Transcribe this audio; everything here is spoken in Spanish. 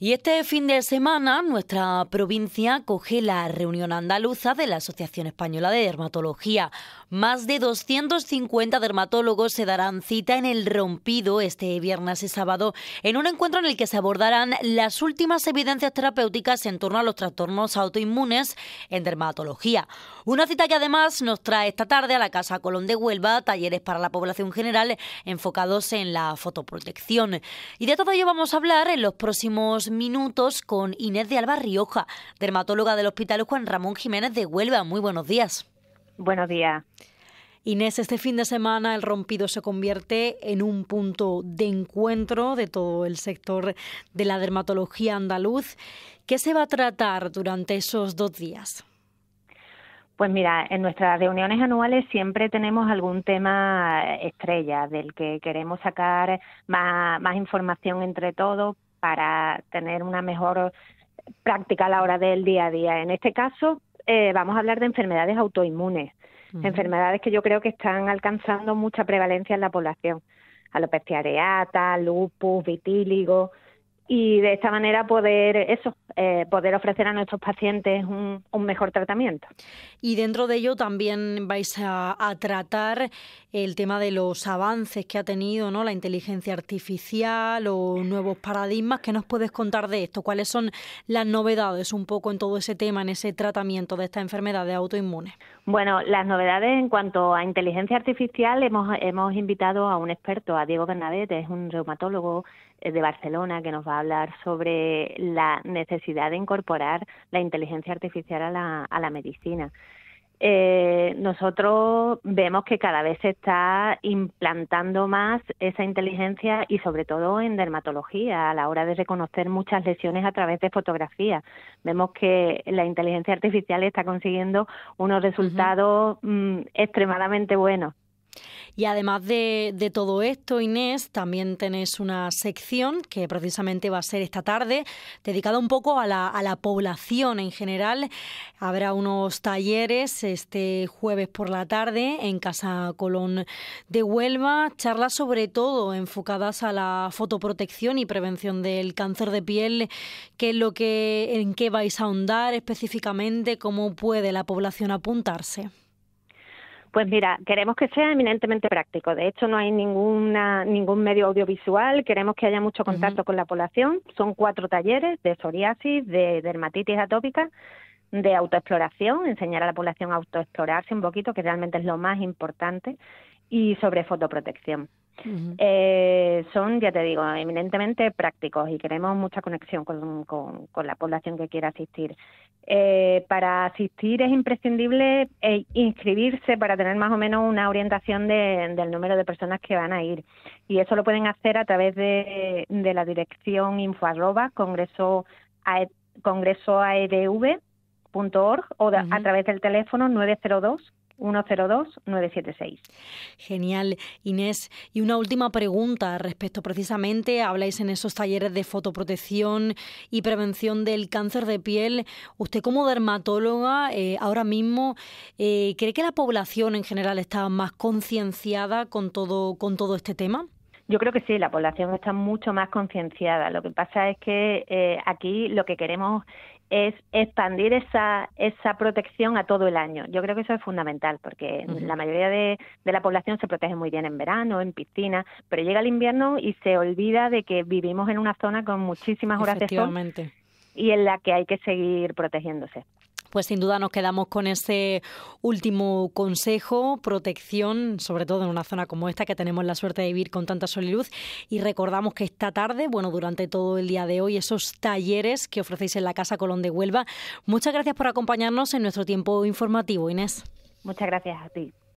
Y este fin de semana nuestra provincia coge la reunión andaluza de la Asociación Española de Dermatología. Más de 250 dermatólogos se darán cita en el Rompido este viernes y sábado en un encuentro en el que se abordarán las últimas evidencias terapéuticas en torno a los trastornos autoinmunes en dermatología. Una cita que además nos trae esta tarde a la Casa Colón de Huelva, talleres para la población general enfocados en la fotoprotección. Y de todo ello vamos a hablar en los próximos minutos con Inés de Alba Rioja, dermatóloga del Hospital Juan Ramón Jiménez de Huelva. Muy buenos días. Buenos días. Inés, este fin de semana el rompido se convierte en un punto de encuentro de todo el sector de la dermatología andaluz. ¿Qué se va a tratar durante esos dos días? Pues mira, en nuestras reuniones anuales siempre tenemos algún tema eh, estrella del que queremos sacar más información entre todos para tener una mejor práctica a la hora del día a día. En este caso, eh, vamos a hablar de enfermedades autoinmunes, enfermedades que yo creo que están alcanzando mucha prevalencia en la población, alopecia areata, lupus, vitíligo, y de esta manera poder eso, eh, poder ofrecer a nuestros pacientes un, mejor tratamiento. Y dentro de ello también vais a, tratar el tema de los avances que ha tenido ¿no? la inteligencia artificial los nuevos paradigmas. ¿Qué nos puedes contar de esto? ¿Cuáles son las novedades un poco en todo ese tema, en ese tratamiento de esta enfermedad de autoinmune? Bueno, las novedades en cuanto a inteligencia artificial hemos, hemos invitado a un experto, a Diego Bernadette, es un reumatólogo eh, de Barcelona que nos va a hablar sobre la necesidad necesidad de incorporar la inteligencia artificial a la, a la medicina. Eh, nosotros vemos que cada vez se está implantando más esa inteligencia y sobre todo en dermatología a la hora de reconocer muchas lesiones a través de fotografía. Vemos que la inteligencia artificial está consiguiendo unos resultados mm, extremadamente buenos. Y además de, todo esto, Inés, también tenés una sección que precisamente va a ser esta tarde, dedicada un poco a la, población en general. Habrá unos talleres este jueves por la tarde en Casa Colón de Huelva, charlas sobre todo enfocadas a la fotoprotección y prevención del cáncer de piel, qué es lo que, en qué vais a ahondar específicamente, cómo puede la población apuntarse. Pues mira, queremos que sea eminentemente práctico. De hecho, no hay ningún medio audiovisual. Queremos que haya mucho contacto con la población. Son cuatro talleres de psoriasis, de dermatitis atópica, de autoexploración, enseñar a la población a autoexplorarse un poquito, que realmente es lo más importante, y sobre fotoprotección eh, son, ya te digo, eminentemente prácticos y queremos mucha conexión con, con, la población que quiera asistir. Eh, para asistir es imprescindible eh, inscribirse para tener más o menos una orientación del número de personas que van a ir. Y eso lo pueden hacer a través de, de la dirección info congreso o a través del teléfono 902 102-976. Genial, Inés. Y una última pregunta respecto precisamente, habláis en esos talleres de fotoprotección y prevención del cáncer de piel. Usted como dermatóloga eh, ahora mismo, eh, ¿cree que la población en general está más concienciada con todo, con todo este tema? Yo creo que sí, la población está mucho más concienciada. Lo que pasa es que eh, aquí lo que queremos es expandir esa, esa protección a todo el año. Yo creo que eso es fundamental porque la mayoría de, de, la población se protege muy bien en verano, en piscina, pero llega el invierno y se olvida de que vivimos en una zona con muchísimas horas de sol y en la que hay que seguir protegiéndose. Pues sin duda nos quedamos con ese último consejo, protección, sobre todo en una zona como esta que tenemos la suerte de vivir con tanta sol y luz. Y recordamos que esta tarde, bueno, durante todo el día de hoy, esos talleres que ofrecéis en la Casa Colón de Huelva. Muchas gracias por acompañarnos en nuestro tiempo informativo, Inés. Muchas gracias a ti.